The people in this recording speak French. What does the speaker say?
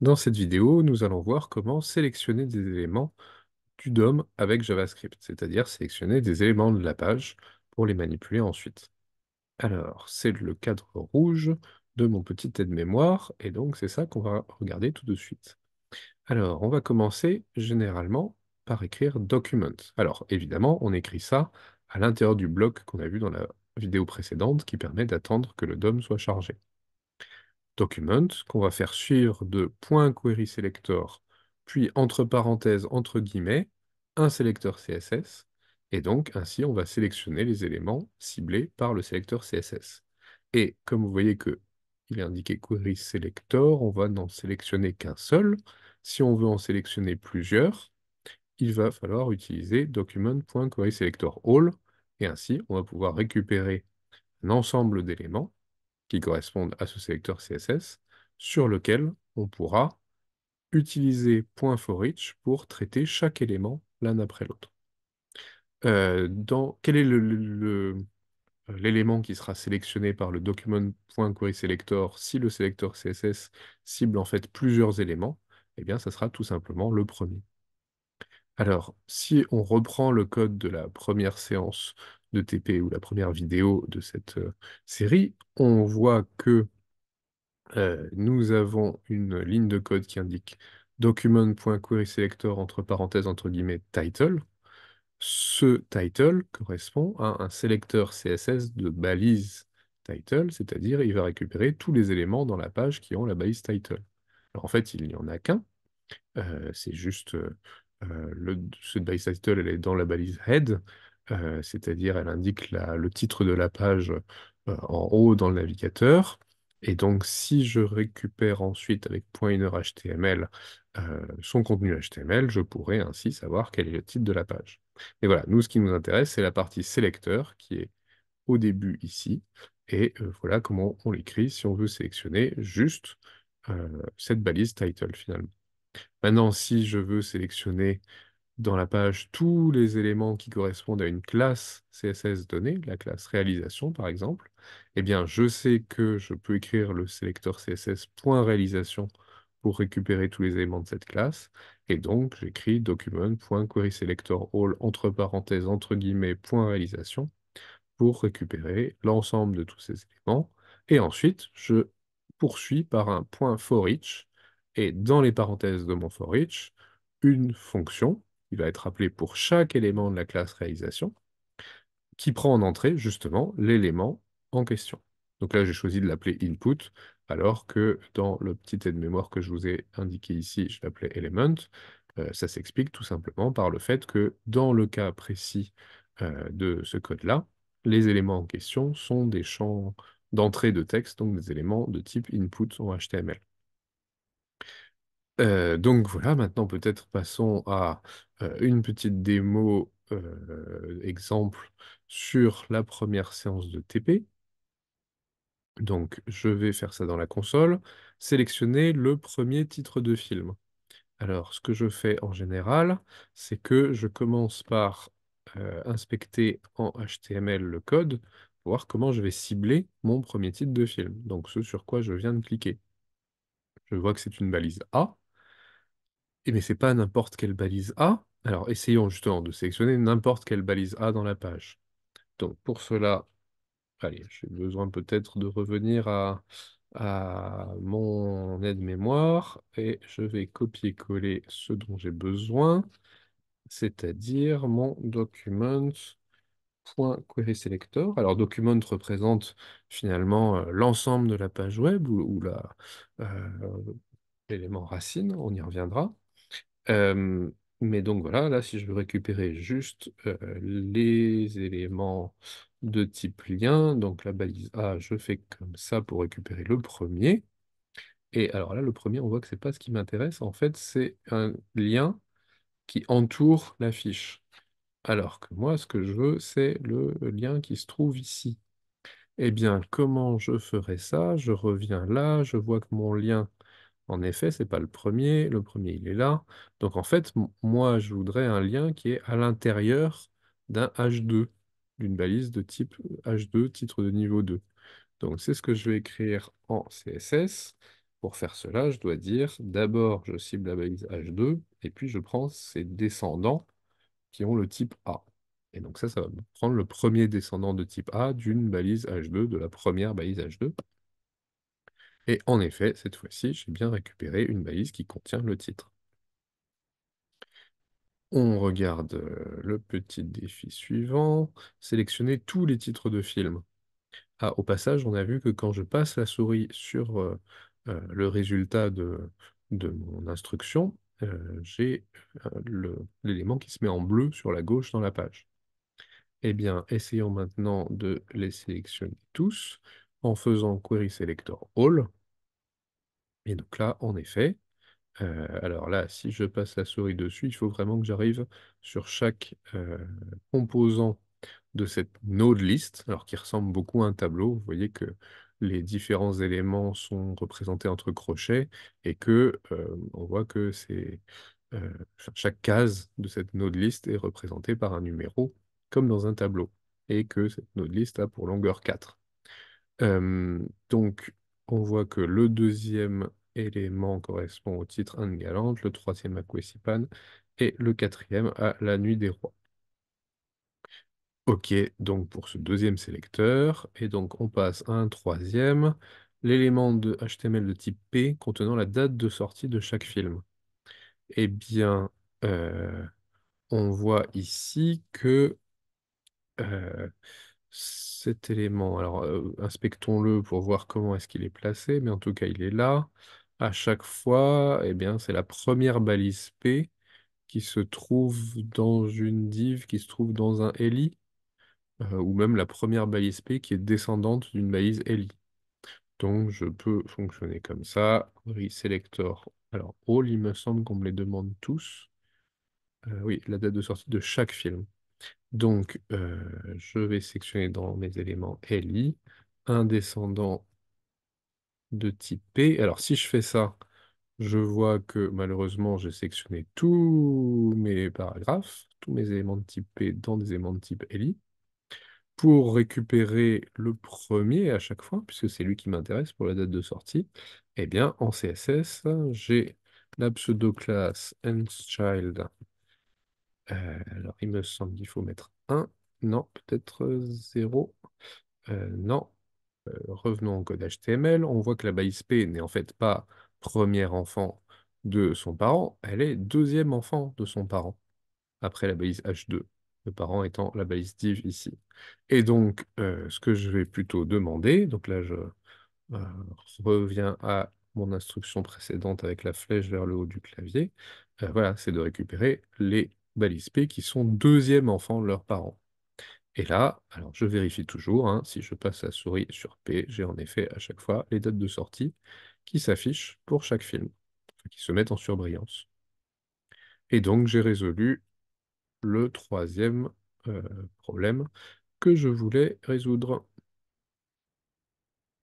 Dans cette vidéo, nous allons voir comment sélectionner des éléments du DOM avec JavaScript, c'est-à-dire sélectionner des éléments de la page pour les manipuler ensuite. Alors, c'est le cadre rouge de mon petit de mémoire et donc c'est ça qu'on va regarder tout de suite. Alors, on va commencer généralement par écrire document. Alors, évidemment, on écrit ça à l'intérieur du bloc qu'on a vu dans la vidéo précédente qui permet d'attendre que le DOM soit chargé document qu'on va faire suivre de .query puis entre parenthèses, entre guillemets, un sélecteur CSS, et donc ainsi on va sélectionner les éléments ciblés par le sélecteur CSS. Et comme vous voyez que il est indiqué query selector, on va n'en sélectionner qu'un seul. Si on veut en sélectionner plusieurs, il va falloir utiliser document.querySelectorAll et ainsi on va pouvoir récupérer un ensemble d'éléments qui correspondent à ce sélecteur CSS, sur lequel on pourra utiliser .forEach pour traiter chaque élément l'un après l'autre. Euh, dans, quel est euh, l'élément qui sera sélectionné par le document.querySelector si le sélecteur CSS cible en fait plusieurs éléments Eh bien, ça sera tout simplement le premier. Alors, si on reprend le code de la première séance de TP ou la première vidéo de cette euh, série, on voit que euh, nous avons une ligne de code qui indique document.querySelector entre parenthèses entre guillemets title. Ce title correspond à un sélecteur CSS de balise title, c'est-à-dire il va récupérer tous les éléments dans la page qui ont la balise title. en fait, il n'y en a qu'un. Euh, c'est juste euh, cette balise title, elle est dans la balise head, euh, c'est-à-dire elle indique le titre de la page euh, en haut dans le navigateur. Et donc, si je récupère ensuite avec HTML euh, son contenu HTML, je pourrais ainsi savoir quel est le titre de la page. Et voilà, nous, ce qui nous intéresse, c'est la partie sélecteur qui est au début ici. Et voilà comment on l'écrit si on veut sélectionner juste cette balise title finalement. Maintenant, si je veux sélectionner dans la page tous les éléments qui correspondent à une classe CSS donnée, la classe réalisation par exemple, eh bien je sais que je peux écrire le sélecteur CSS.réalisation pour récupérer tous les éléments de cette classe, et donc j'écris document.querySelectorAll entre parenthèses entre guillemets réalisation pour récupérer l'ensemble de tous ces éléments, et ensuite je poursuis par un point for et dans les parenthèses de mon for une fonction il va être appelé pour chaque élément de la classe réalisation, qui prend en entrée justement l'élément en question. Donc là, j'ai choisi de l'appeler input, alors que dans le petit aide mémoire que je vous ai indiqué ici, je l'appelais element. Euh, ça s'explique tout simplement par le fait que dans le cas précis euh, de ce code-là, les éléments en question sont des champs d'entrée de texte, donc des éléments de type input en HTML. Euh, donc voilà, maintenant peut-être passons à euh, une petite démo euh, exemple sur la première séance de TP. Donc je vais faire ça dans la console, sélectionner le premier titre de film. Alors ce que je fais en général, c'est que je commence par inspecter en HTML le code voir comment je vais cibler mon premier titre de film, donc ce sur quoi je viens de cliquer. Je vois que c'est une balise A, et eh mais c'est pas n'importe quelle balise A. Alors essayons justement de sélectionner n'importe quelle balise A dans la page. Donc pour cela, allez, j'ai besoin peut-être de revenir à, mon aide-mémoire et je vais copier-coller ce dont j'ai besoin, c'est-à-dire mon document.querySelector. selector. Alors, document représente finalement euh, l'ensemble de la page web ou, euh, l'élément racine, on y reviendra mais donc voilà, là, si je veux récupérer juste les éléments de type lien, donc la balise A, je fais comme ça pour récupérer le premier. Et alors là, le premier, on voit que ce n'est pas ce qui m'intéresse. En fait, c'est un lien qui entoure la fiche. Alors que moi, ce que je veux, c'est le lien qui se trouve ici. Eh bien, comment je ferai ça Je reviens là, je vois que mon lien en effet, c'est pas le premier. Le premier, il est là. Donc en fait, moi, je voudrais un lien qui est à l'intérieur d'un H2, d'une balise de type H2, euh, titre de niveau 2. Donc c'est ce que je vais écrire en CSS. Pour faire cela, je dois dire d'abord je cible la balise H2 et puis je prends ses descendants qui ont le type A. Et donc ça, ça va prendre le premier descendant de type A d'une balise H2, de la première balise H2. Et en effet, cette fois-ci, j'ai bien récupéré une balise qui contient le titre. On regarde euh, le petit défi suivant, sélectionner tous les titres de films. Ah, au passage, on a vu que quand je passe la souris sur euh, euh, le résultat de, mon instruction, j'ai l'élément qui se met en bleu sur la gauche dans la page. Eh bien, essayons maintenant de les sélectionner tous en faisant Query Selector All. Et donc là, en effet, euh, alors là, si je passe la souris dessus, il faut vraiment que j'arrive sur chaque euh, composant de cette node list, alors qui ressemble beaucoup à un tableau. Vous voyez que les différents éléments sont représentés entre crochets et que euh, on voit que c'est chaque case de cette node list est représentée par un numéro comme dans un tableau et que cette node list a pour longueur 4. donc on voit que le deuxième élément correspond au titre Anne galante, le troisième à Kwesipan et le quatrième à La Nuit des Rois. Ok, donc pour ce deuxième sélecteur, et donc on passe à un troisième, l'élément de HTML de type P contenant la date de sortie de chaque film. Eh bien, euh, on voit ici que euh, cet élément, alors euh, inspectons-le pour voir comment est-ce qu'il est placé, mais en tout cas il est là. À chaque fois, eh bien, c'est la première balise P qui se trouve dans une div, qui se trouve dans un LI, euh, ou même la première balise P qui est descendante d'une balise LI. Donc, je peux fonctionner comme ça. re-selector. Alors, all, il me semble qu'on me les demande tous. Euh, oui, la date de sortie de chaque film. Donc, euh, je vais sélectionner dans mes éléments LI, un descendant de type P. Alors, si je fais ça, je vois que malheureusement, j'ai sectionné tous mes paragraphes, tous mes éléments de type P dans des éléments de type LI, pour récupérer le premier à chaque fois, puisque c'est lui qui m'intéresse pour la date de sortie, eh bien, en CSS, j'ai la pseudo-classe endchild. Euh, alors, il me semble qu'il faut mettre 1. Non, peut-être 0. Euh, euh, non, euh, revenons au code HTML, on voit que la balise P n'est en fait pas première enfant de son parent, elle est deuxième enfant de son parent, après la balise H2, le parent étant la balise div ici. Et donc, euh, ce que je vais plutôt demander, donc là je euh, reviens à mon instruction précédente avec la flèche vers le haut du clavier, voilà, c'est de récupérer les balises P qui sont deuxième enfant de leurs parents. Et là, alors je vérifie toujours, hein, si je passe la souris sur P, j'ai en effet à chaque fois les dates de sortie qui s'affichent pour chaque film, qui se mettent en surbrillance. Et donc j'ai résolu le troisième euh, problème que je voulais résoudre.